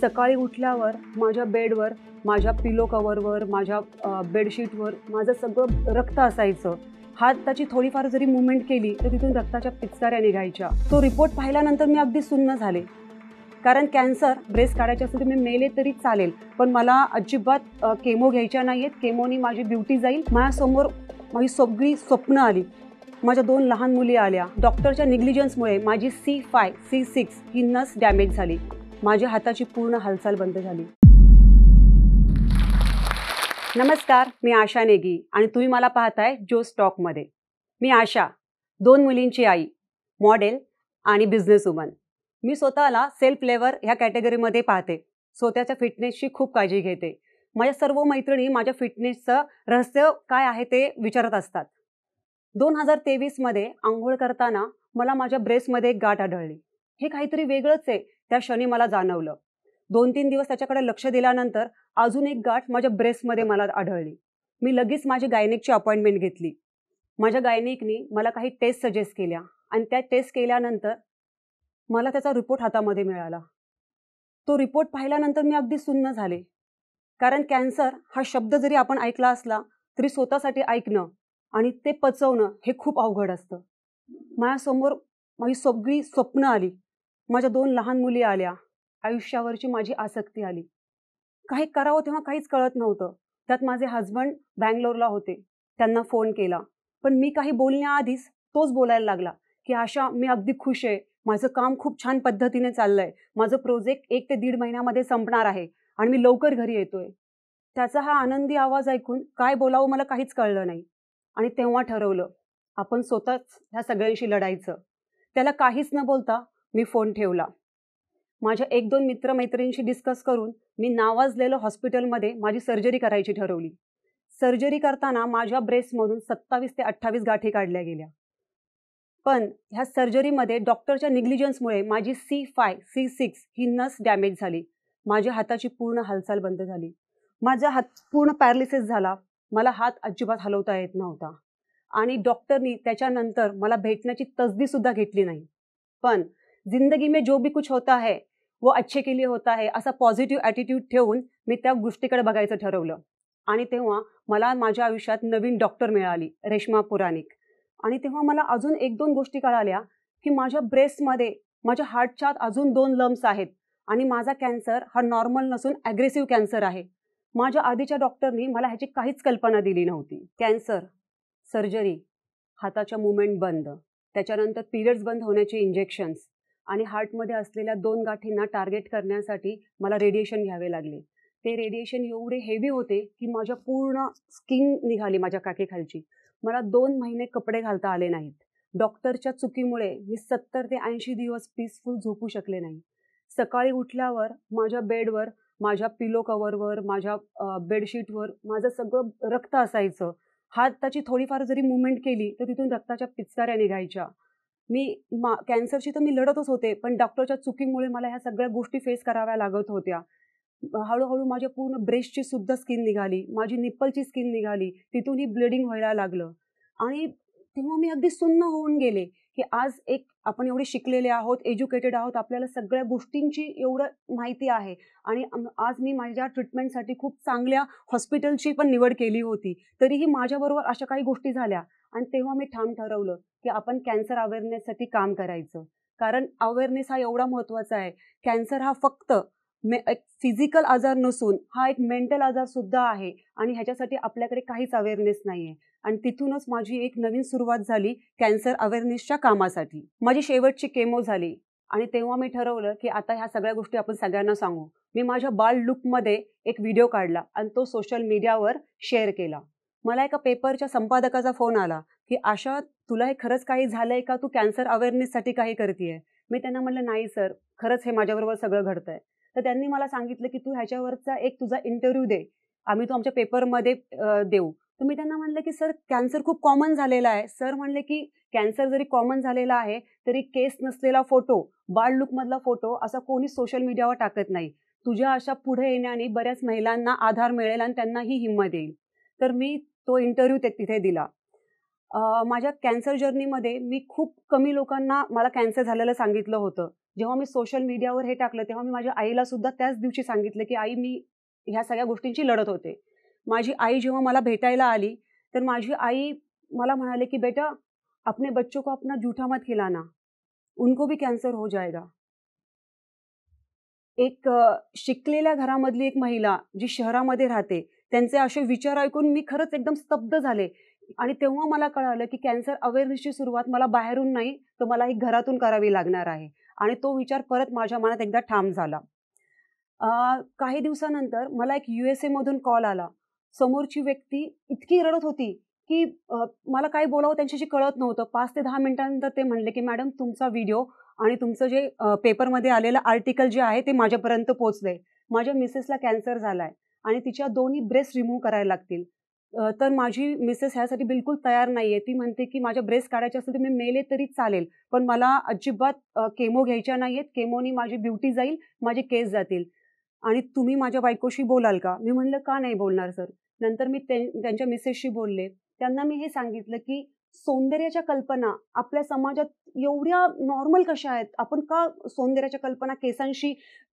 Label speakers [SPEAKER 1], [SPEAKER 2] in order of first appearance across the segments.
[SPEAKER 1] सकाळी उठल्यावर माझ्या बेडवर माझ्या पिलो कवरवर माझ्या बेडशीटवर माझं सगळं रक्त असायचं त्याची थोडीफार जरी मुवमेंट केली तर तिथून रक्ताच्या पिचकाऱ्या निघायच्या तो रिपोर्ट पाहिल्यानंतर मी अगदी सुन्न झाले कारण कॅन्सर ब्रेस्ट काढायचे असेल तुम्ही मी मेले तरी चालेल पण मला अजिबात केमो घ्यायच्या नाही आहेत केमोनी माझी ब्युटी जाईल माझ्यासमोर माझी सगळी स्वप्न आली माझ्या दोन लहान मुली आल्या डॉक्टरच्या निग्लिजन्समुळे माझी सी फाय सी सिक्स ही नस डॅमेज झाली माझ्या हाताची पूर्ण हालचाल बंद झाली नमस्कार मी आशा नेगी आणि तुम्ही मला पाहताय जो स्टॉकमध्ये मी आशा दोन मुलींची आई मॉडेल आणि बिझनेस वुमन मी स्वतःला सेल्फ लेवर ह्या कॅटेगरीमध्ये पाहते स्वतःच्या फिटनेसची खूप काळजी घेते माझ्या सर्व मैत्रिणी माझ्या फिटनेसचं रहस्य काय आहे ते विचारत असतात दोन हजार तेवीसमध्ये आंघोळ करताना मला माझ्या ब्रेसमध्ये एक गाठ आढळली हे काहीतरी वेगळंच आहे त्या क्षणी मला जाणवलं दोन तीन दिवस त्याच्याकडे लक्ष दिल्यानंतर अजून एक गाठ माझ्या ब्रेस्टमध्ये मला आढळली मी लगेच माझी गायनिकची अपॉइंटमेंट घेतली माझ्या गायनिकनी मला काही टेस्ट सजेस्ट केल्या आणि त्या टेस्ट केल्यानंतर मला त्याचा रिपोर्ट हातामध्ये मिळाला तो रिपोर्ट पाहिल्यानंतर मी अगदी सुन्न झाले कारण कॅन्सर हा शब्द जरी आपण ऐकला असला तरी स्वतःसाठी ऐकणं आणि ते पचवणं हे खूप अवघड असतं माझ्यासमोर माझी सगळी स्वप्न आली माझ्या दोन लहान मुली आल्या आयुष्यावरची माझी आसक्ती आली काही करावं तेव्हा काहीच कळत नव्हतं त्यात माझे हजबंड बँगलोरला होते त्यांना फोन केला पण मी काही बोलण्याआधीच तोच बोलायला लागला की आशा मी अगदी खुश आहे माझं काम खूप छान पद्धतीने चाललंय माझं प्रोजेक्ट एक ते दीड महिन्यामध्ये संपणार आहे आणि मी लवकर घरी येतोय त्याचा हा आनंदी आवाज ऐकून काय बोलावं मला काहीच कळलं नाही आणि तेव्हा ठरवलं आपण स्वतःच ह्या सगळ्यांशी लढायचं त्याला काहीच न बोलता मी फोन ठेवला माझ्या एक दोन मित्रमैत्रिणींशी डिस्कस करून मी नावाजलेलं हॉस्पिटलमध्ये माझी सर्जरी करायची ठरवली सर्जरी करताना माझ्या ब्रेस्टमधून सत्तावीस ते अठ्ठावीस गाठी काढल्या गेल्या पण ह्या सर्जरीमध्ये डॉक्टरच्या निग्लिजन्समुळे माझी सी फाय सी सिक्स ही नस डॅमेज झाली माझ्या हाताची पूर्ण हालचाल बंद झाली माझा हात पूर्ण पॅरलिसिस झाला मला हात अजिबात हलवता येत नव्हता आणि डॉक्टरनी त्याच्यानंतर मला भेटण्याची तसदीसुद्धा घेतली नाही पण जिंदगी में जो भी कुछ होता है व अच्छे के लिए होता है असा पॉझिटिव्ह ॲटिट्यूड ठेवून मी त्या गोष्टीकडे बघायचं ठरवलं आणि तेव्हा मला माझ्या आयुष्यात नवीन डॉक्टर मिळाली रेश्मा पुराणिक आणि तेव्हा मला अजून एक दोन गोष्टी कळाल्या की माझ्या ब्रेस्टमध्ये माझ्या हार्टच्या अजून दोन लम्स आहेत आणि माझा कॅन्सर हा नॉर्मल नसून ॲग्रेसिव्ह कॅन्सर आहे माझ्या आधीच्या डॉक्टरनी मला ह्याची काहीच कल्पना दिली नव्हती कॅन्सर सर्जरी हाताच्या मुवमेंट बंद त्याच्यानंतर पिरियड्स बंद होण्याचे इंजेक्शन्स आणि हार्टमध्ये असलेल्या दोन गाठींना टार्गेट करण्यासाठी मला रेडिएशन घ्यावे लागले ते रेडिएशन एवढे हेवी होते की माझ्या पूर्ण स्किन निघाली माझ्या काकेखालची मला दोन महिने कपडे घालता आले नाहीत डॉक्टरच्या चुकीमुळे मी सत्तर ते ऐंशी दिवस पीसफुल झोपू शकले नाही सकाळी उठल्यावर माझ्या बेडवर माझ्या पिलो कवरवर माझ्या बेडशीटवर माझं सगळं रक्त असायचं हाताची थोडीफार जरी मुवमेंट केली तर तिथून रक्ताच्या पिचकाऱ्या निघायच्या मी मा कॅन्सरशी तर मी लढतच होते पण डॉक्टरच्या चुकीमुळे मला ह्या सगळ्या गोष्टी फेस कराव्या लागत होत्या हळूहळू माझ्या पूर्ण ब्रेस्टची सुद्धा स्किन निघाली माझी निप्पलची स्किन निघाली तिथूनही ब्लिडिंग व्हायला लागलं आणि तेव्हा मी अगदी सुन्न होऊन गेले की आज एक आपण एवढे शिकलेले आहोत एज्युकेटेड आहोत आपल्याला सगळ्या गोष्टींची एवढं माहिती आहे आणि आज मी माझ्या ट्रीटमेंटसाठी खूप चांगल्या हॉस्पिटलची पण निवड केली होती तरीही माझ्याबरोबर अशा काही गोष्टी झाल्या आणि तेव्हा मी ठाम ठरवलं की आपण कॅन्सर अवेअरनेससाठी काम करायचं कारण अवेअरनेस हा एवढा महत्त्वाचा आहे कॅन्सर हा फक्त मे एक फिजिकल आजार नसून हा एक मेंटल आजार सुद्धा आहे आणि ह्याच्यासाठी आपल्याकडे काहीच अवेअरनेस नाही आहे आणि तिथूनच माझी एक नवीन सुरुवात झाली कॅन्सर अवेअरनेसच्या कामासाठी माझी शेवटची केमो झाली आणि तेव्हा मी ठरवलं की आता ह्या सगळ्या गोष्टी आपण सगळ्यांना सांगू मी माझ्या बाल लुकमध्ये एक व्हिडिओ काढला आणि तो सोशल मीडियावर शेअर केला मला एका पेपरच्या संपादकाचा फोन आला की आशा तुला हे खरंच काही झालंय का तू कॅन्सर अवेअरनेससाठी काही करतेय मी त्यांना म्हटलं नाही सर खरंच हे माझ्याबरोबर सगळं घडतंय तर त्यांनी मला सांगितलं की तू ह्याच्यावरचा एक तुझा इंटरव्ह्यू दे आम्ही तू आमच्या पेपरमध्ये देऊ तर मी त्यांना म्हणलं की सर कॅन्सर खूप कॉमन झालेला आहे सर म्हणले की कॅन्सर जरी कॉमन झालेला आहे तरी केस नसलेला फोटो बाळ लुकमधला फोटो असा कोणी सोशल मीडियावर टाकत नाही तुझ्या अशा पुढे येण्याने बऱ्याच महिलांना आधार मिळेल आणि त्यांना ही हिंमत येईल तर मी तो इंटरव्ह्यू ते तिथे दिला माझ्या कॅन्सर जर्नीमध्ये मी खूप कमी लोकांना मला कॅन्सर झालेलं सांगितलं होतं जेव्हा मी सोशल मीडियावर हे टाकलं तेव्हा मी माझ्या आईला सुद्धा त्याच दिवशी सांगितलं की आई मी ह्या सगळ्या गोष्टींची लढत होते माझी आई जेव्हा मला भेटायला आली तर माझी आई मला म्हणाले की बेटा अपने बच्चों को अपना जूठा मत खिलाना उनको भी कॅन्सर हो जाएगा एक शिकलेल्या घरामधली एक महिला जी शहरामध्ये राहते त्यांचे असे विचार ऐकून मी खरंच एकदम स्तब्ध झाले आणि तेव्हा मला कळालं की कॅन्सर अवेअरनेसची सुरुवात मला बाहेरून नाही तर मला ही घरातून करावी लागणार आहे आणि तो विचार परत माझ्या मनात एकदा ठाम झाला काही दिवसानंतर मला एक यू एस एमधून कॉल आला समोरची व्यक्ती इतकी रडत होती की मला काय बोलावं त्यांच्याशी कळत नव्हतं पाच ते दहा मिनिटानंतर ते म्हणले की मॅडम तुमचा व्हिडिओ आणि तुमचं जे पेपरमध्ये आलेलं आर्टिकल जे आहे ते माझ्यापर्यंत पोहोचले माझ्या मिसेसला कॅन्सर झालाय आणि तिच्या दोन्ही ब्रेस्ट रिमूव्ह करायला लागतील तर माझी मिसेस ह्यासाठी बिलकुल तयार नाही आहे ती म्हणते की माझ्या ब्रेस्ट काढायच्या असतील मी मेले तरी चालेल पण मला अजिबात केमो घ्यायच्या नाही आहेत केमोनी माझी ब्युटी जाईल माझे केस जातील आणि तुम्ही माझ्या बायकोशी बोलाल का मी म्हणलं का नाही बोलणार सर नंतर मी त्यांच्या मिसेसशी बोलले त्यांना मी हे सांगितलं की सौंदर्याच्या कल्पना आपल्या समाजात एवढ्या नॉर्मल कशा आहेत आपण का सौंदर्याच्या कल्पना केसांशी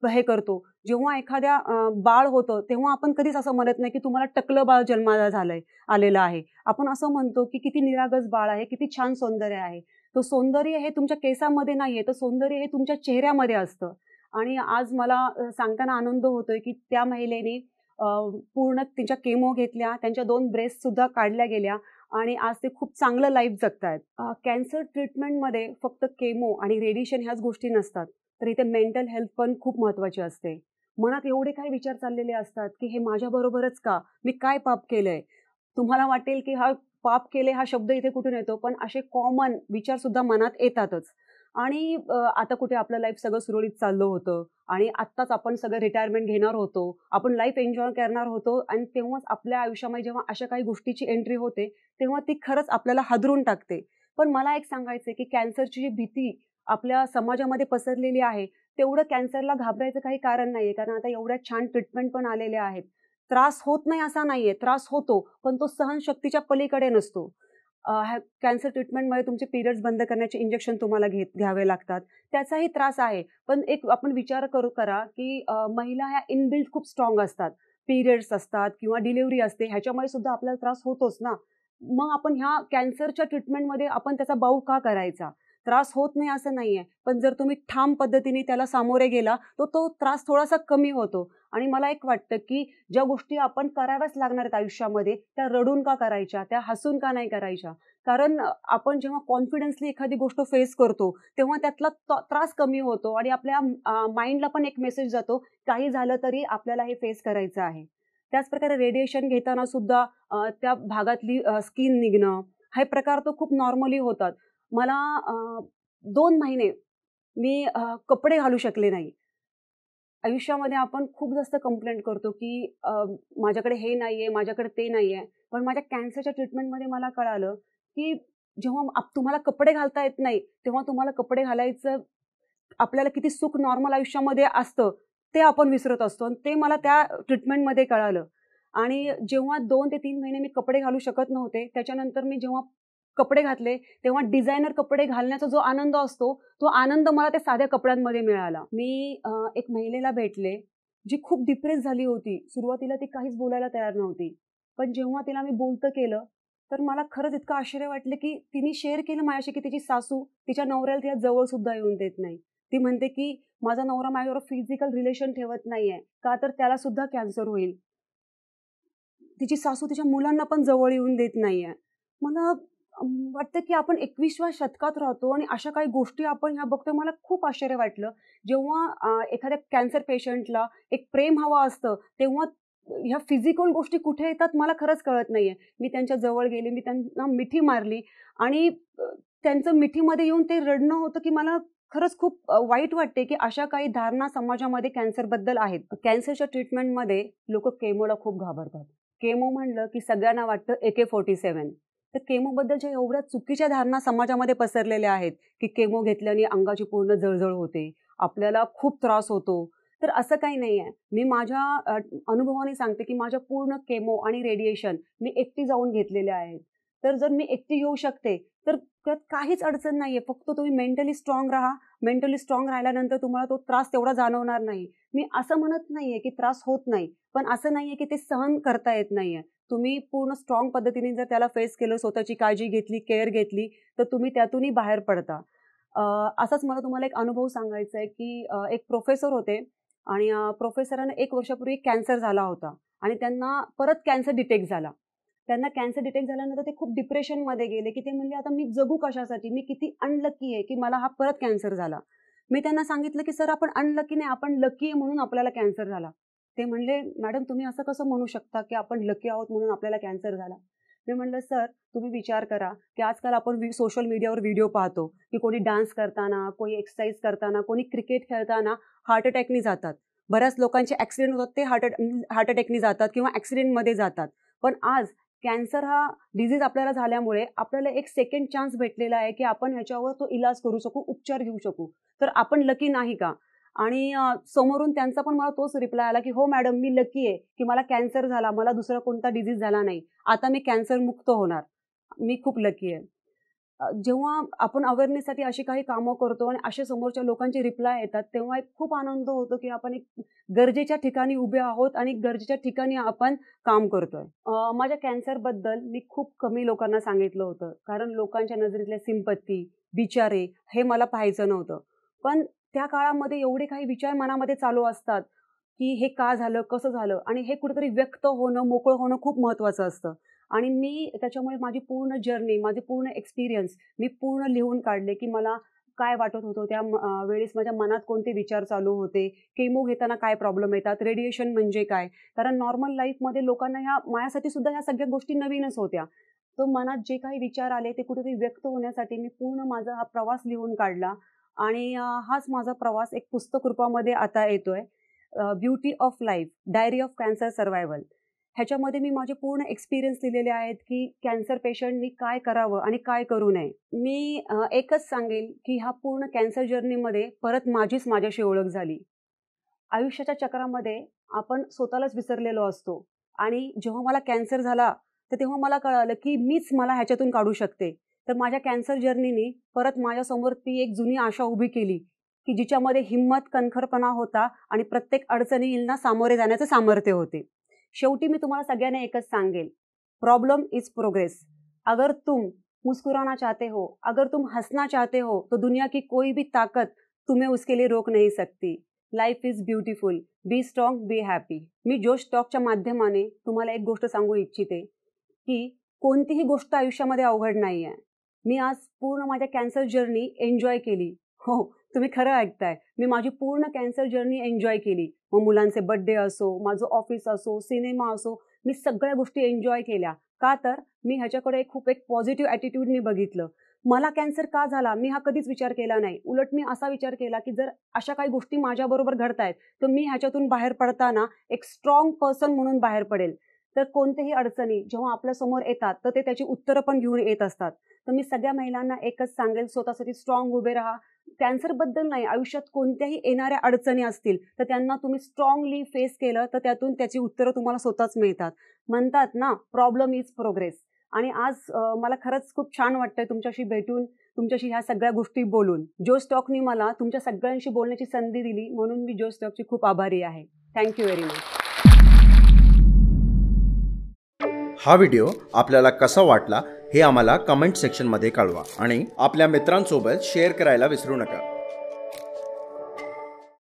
[SPEAKER 1] हे करतो जेव्हा एखाद्या बाळ होतं तेव्हा आपण कधीच असं म्हणत नाही की तुम्हाला टकलं बाळ जन्माला झालंय आलेलं आहे आपण असं म्हणतो की किती निरागस बाळ आहे किती छान सौंदर्य आहे तर सौंदर्य हे तुमच्या केसामध्ये नाहीये तर सौंदर्य हे तुमच्या चेहऱ्यामध्ये असतं आणि आज मला सांगताना आनंद होतोय की त्या महिलेने पूर्ण त्यांच्या केमो घेतल्या त्यांच्या दोन ब्रेस्ट सुद्धा काढल्या गेल्या आणि आज ते खूप चांगलं लाईफ जगतायत कॅन्सर ट्रीटमेंटमध्ये फक्त केमो आणि रेडिएशन ह्याच गोष्टी नसतात तर इथे मेंटल हेल्थ पण खूप महत्वाची असते मनात एवढे काय विचार चाललेले असतात की हे माझ्याबरोबरच का मी काय पाप केलंय तुम्हाला वाटेल की हा पाप केले हा शब्द इथे कुठून येतो पण असे कॉमन विचारसुद्धा मनात येतातच आणि आता कुठे आपलं लाईफ सगळं सुरळीत चाललं होतं आणि आत्ताच आपण सगळं रिटायरमेंट घेणार होतो आपण लाईफ एन्जॉय करणार होतो आणि तेव्हाच आपल्या आयुष्यामध्ये जेव्हा अशा काही गोष्टीची एंट्री होते तेव्हा ती खरंच आपल्याला हादरून टाकते पण मला एक सांगायचं की कॅन्सरची जी भीती आपल्या समाजामध्ये पसरलेली आहे तेवढं कॅन्सरला घाबरायचं काही कारण नाहीये कारण आता एवढ्या छान ट्रीटमेंट पण आलेल्या आहेत त्रास होत नाही असा नाहीये त्रास होतो पण तो सहनशक्तीच्या पलीकडे नसतो कॅन्सर मध्ये तुमचे पिरियड्स बंद करण्याचे इंजेक्शन तुम्हाला घेत घ्यावे लागतात त्याचाही त्रास आहे पण एक आपण विचार करू करा की महिला ह्या इनबिल्ड खूप स्ट्रॉंग असतात पिरियड्स असतात किंवा डिलिव्हरी असते ह्याच्यामुळे सुद्धा आपल्याला त्रास होतोच ना मग आपण ह्या कॅन्सरच्या ट्रीटमेंटमध्ये आपण त्याचा बाऊ का करायचा त्रास होत नाही असं नाही आहे पण जर तुम्ही ठाम पद्धतीने त्याला सामोरे गेला तर तो, तो त्रास थोडासा कमी होतो आणि मला एक वाटतं की ज्या गोष्टी आपण कराव्याच लागणार आहेत आयुष्यामध्ये त्या रडून का करायच्या त्या हसून का नाही करायच्या कारण आपण जेव्हा कॉन्फिडन्सली एखादी गोष्ट फेस करतो तेव्हा त्यातला त्रास कमी होतो आणि आपल्या माइंडला पण एक मेसेज जातो काही झालं तरी आपल्याला हे फेस करायचं आहे त्याचप्रकारे रेडिएशन घेताना सुद्धा त्या भागातली स्किन निघणं हे प्रकार तो खूप नॉर्मली होतात मला दोन महिने मी कपडे घालू शकले नाही आयुष्यामध्ये आपण खूप जास्त कंप्लेंट करतो की माझ्याकडे हे नाही आहे माझ्याकडे ते नाही आहे पण माझ्या कॅन्सरच्या ट्रीटमेंटमध्ये मला कळालं की जेव्हा तुम्हाला कपडे घालता येत नाही तेव्हा तुम्हाला कपडे घालायचं आपल्याला किती सुख नॉर्मल आयुष्यामध्ये असतं ते आपण विसरत असतो आणि ते मला त्या ट्रीटमेंटमध्ये कळालं आणि जेव्हा दोन ते तीन महिने मी कपडे घालू शकत नव्हते त्याच्यानंतर मी जेव्हा कपडे घातले तेव्हा डिझायनर कपडे घालण्याचा जो आनंद असतो तो आनंद मला त्या साध्या कपड्यांमध्ये मिळाला मी एक महिलेला भेटले जी खूप डिप्रेस झाली होती सुरुवातीला ती काहीच बोलायला तयार नव्हती पण जेव्हा तिला मी बोलतं केलं तर मला खरंच इतकं आश्चर्य वाटलं की तिने शेअर केलं माझ्याशी की तिची सासू तिच्या नवऱ्याला तिला जवळ सुद्धा येऊन देत नाही ती म्हणते की माझा नवरा माझ्यावर फिजिकल रिलेशन ठेवत नाहीये का तर त्याला सुद्धा कॅन्सर होईल तिची सासू तिच्या मुलांना पण जवळ येऊन देत नाहीये मला वाटतं की आपण एकविसाव्या शतकात राहतो आणि अशा काही गोष्टी आपण ह्या बघतोय मला खूप आश्चर्य वाटलं जेव्हा एखाद्या कॅन्सर पेशंटला एक प्रेम हवा असतं तेव्हा ह्या फिजिकल गोष्टी कुठे येतात मला खरंच कळत नाहीये मी त्यांच्या जवळ गेले मी त्यांना मिठी मारली आणि त्यांचं मिठीमध्ये येऊन ते रडणं होतं की मला खरंच खूप वाईट वाटते की अशा काही धारणा समाजामध्ये कॅन्सरबद्दल आहेत कॅन्सरच्या ट्रीटमेंटमध्ये लोक केमोला खूप घाबरतात केमो म्हणलं की सगळ्यांना वाटतं ए के फोर्टी सेवन तर केमोबद्दलच्या एवढ्या चुकीच्या धारणा समाजामध्ये पसरलेल्या आहेत की केमो घेतल्याने अंगाची पूर्ण जळजळ होते आपल्याला खूप त्रास होतो तर असं काही नाही आहे मी माझ्या अनुभवाने सांगते की माझ्या पूर्ण केमो आणि रेडिएशन मी एकटी जाऊन घेतलेले आहेत तर जर मी एकटी येऊ शकते तर त्यात काहीच अडचण नाही आहे फक्त तुम्ही मेंटली स्ट्रॉंग राहा मेंटली स्ट्रॉंग राहिल्यानंतर तुम्हाला तो त्रास तेवढा जाणवणार नाही मी असं म्हणत नाही आहे की त्रास होत नाही पण असं नाहीये की ते सहन करता येत नाहीये तुम्ही पूर्ण स्ट्रॉंग पद्धतीने जर त्याला फेस केलं स्वतःची काळजी घेतली केअर घेतली तर तुम्ही त्यातूनही बाहेर पडता असाच मला तुम्हाला एक अनुभव सांगायचा आहे की एक प्रोफेसर होते आणि प्रोफेसरांना एक वर्षापूर्वी कॅन्सर झाला होता आणि त्यांना परत कॅन्सर डिटेक्ट झाला त्यांना कॅन्सर डिटेक्ट झाल्यानंतर ते खूप डिप्रेशनमध्ये गेले की ते म्हणले आता मी जगू कशासाठी मी किती अनलकी आहे की मला हा परत कॅन्सर झाला मी त्यांना सांगितलं की सर आपण अनलकी नाही आपण लकी आहे म्हणून आपल्याला कॅन्सर झाला ते म्हणले मॅडम तुम्ही असं कसं म्हणू शकता की आपण लकी आहोत म्हणून आपल्याला कॅन्सर झाला मी म्हणलं सर तुम्ही विचार करा की आजकाल आपण सोशल मीडियावर व्हिडिओ पाहतो की कोणी डान्स करताना कोणी एक्सरसाइज करताना कोणी क्रिकेट खेळताना हार्ट अटॅकनी जातात बऱ्याच लोकांचे ॲक्सिडेंट होतात ते हार्ट हार्ट अटॅकने जातात किंवा ॲक्सिडेंटमध्ये जातात पण आज कॅन्सर हा डिझीज आपल्याला झाल्यामुळे आपल्याला एक सेकंड चान्स भेटलेला आहे की आपण ह्याच्यावर तो इलाज करू शकू उपचार घेऊ शकू तर आपण लकी नाही का आणि समोरून त्यांचा पण मला तोच रिप्लाय आला की हो मॅडम मी लकी आहे की मला कॅन्सर झाला मला दुसरा कोणता डिझीज झाला नाही आता मी कॅन्सर मुक्त होणार मी खूप लकी आहे जेव्हा आपण अवेअरनेससाठी अशी काही कामं करतो आणि असे समोरच्या लोकांचे रिप्लाय येतात तेव्हा एक खूप आनंद होतो की आपण एक गरजेच्या ठिकाणी उभे आहोत आणि गरजेच्या ठिकाणी आपण काम करतोय माझ्या कॅन्सरबद्दल मी खूप कमी लोकांना सांगितलं होतं कारण लोकांच्या नजरेतल्या सिंपत्ती बिचारे हे मला पाहायचं नव्हतं पण त्या काळामध्ये एवढे काही विचार मनामध्ये चालू असतात की हे का झालं कसं झालं आणि हे कुठेतरी व्यक्त होणं मोकळं होणं खूप महत्त्वाचं असतं आणि मी त्याच्यामुळे माझी पूर्ण जर्नी माझे पूर्ण एक्सपिरियन्स मी पूर्ण लिहून काढले की मला काय वाटत होतं त्या वेळेस माझ्या मनात कोणते विचार चालू होते केमो घेताना काय प्रॉब्लेम येतात रेडिएशन म्हणजे काय कारण नॉर्मल लाईफमध्ये लोकांना ह्या माझ्यासाठी सुद्धा ह्या सगळ्या गोष्टी नवीनच होत्या तो मनात जे काही विचार आले ते कुठेतरी व्यक्त होण्यासाठी मी पूर्ण माझा हा प्रवास लिहून काढला आणि हाच माझा प्रवास एक पुस्तक रूपामध्ये आता येतोय beauty of life diary of cancer survival ह्याच्यामध्ये मी माझे पूर्ण एक्सपिरियन्स लिहिलेले आहेत की कॅन्सर पेशंटनी काय करावं आणि काय करू नये मी एकच सांगेल की ह्या पूर्ण कॅन्सर जर्नीमध्ये परत माझीच माझ्याशी ओळख झाली आयुष्याच्या चक्रामध्ये आपण स्वतःलाच विसरलेलो असतो आणि जेव्हा मला कॅन्सर झाला तर तेव्हा मला कळालं की मीच मला ह्याच्यातून काढू शकते तर माझ्या कॅन्सर जर्नीने परत माझ्यासमोर ती एक जुनी आशा उभी केली की जिच्यामध्ये हिंमत कणखरपणा होता आणि प्रत्येक अडचणींना सामोरे जाण्याचे सामर्थ्य होते शेवटी मी तुम्हाला सगळ्यांना एकच सांगेल प्रॉब्लम इज प्रोग्रेस अगर तुम मुस्कुराना चाहते हो अगर तुम हसना चाहते हो तो दुनिया की कोई भी ताकत तुम्हें उसके लिए रोक नहीं सकती life is beautiful be strong be happy मी जोश टॉकच्या माध्यमाने तुम्हाला एक गोष्ट सांगू इच्छिते की कोणतीही गोष्ट आयुष्यामध्ये अवघड नाही आहे मी आज पूर्ण माझ्या कॅन्सर जर्नी एन्जॉय केली हो तुम्ही खरं ऐकताय मी माझी पूर्ण कॅन्सर जर्नी एन्जॉय केली मग मुलांचे बड्डे असो माझं ऑफिस असो सिनेमा असो मी सगळ्या गोष्टी एन्जॉय केल्या का तर मी ह्याच्याकडे खूप एक पॉझिटिव्ह ॲटिट्यूडनी बघितलं मला कॅन्सर का झाला मी हा कधीच विचार केला नाही उलट मी असा विचार केला की जर अशा काही गोष्टी माझ्याबरोबर घडत आहेत तर मी ह्याच्यातून बाहेर पडताना एक स्ट्रॉंग पर्सन म्हणून बाहेर पडेल तर कोणत्याही अडचणी जेव्हा आपल्या समोर येतात तर ते त्याची उत्तरं पण घेऊन येत असतात तर मी सगळ्या महिलांना एकच सांगेल स्वतःसाठी स्ट्रॉंग उभे राहा बद्दल नाही आयुष्यात कोणत्याही येणाऱ्या अडचणी असतील तर त्यांना तुम्ही स्ट्रॉंगली फेस केलं तर त्यातून त्याची उत्तरं तुम्हाला स्वतःच मिळतात म्हणतात ना प्रॉब्लेम इज प्रोग्रेस आणि आज मला खरंच खूप छान वाटतंय तुमच्याशी भेटून तुमच्याशी ह्या सगळ्या गोष्टी बोलून जो स्टॉकनी मला तुमच्या सगळ्यांशी बोलण्याची संधी दिली म्हणून मी जो स्टॉकची खूप आभारी आहे थँक्यू व्हेरी मच हा व्हिडिओ आपल्याला कसा वाटला हे आम्हाला कमेंट सेक्शनमध्ये कळवा आणि आपल्या मित्रांसोबत शेअर करायला विसरू नका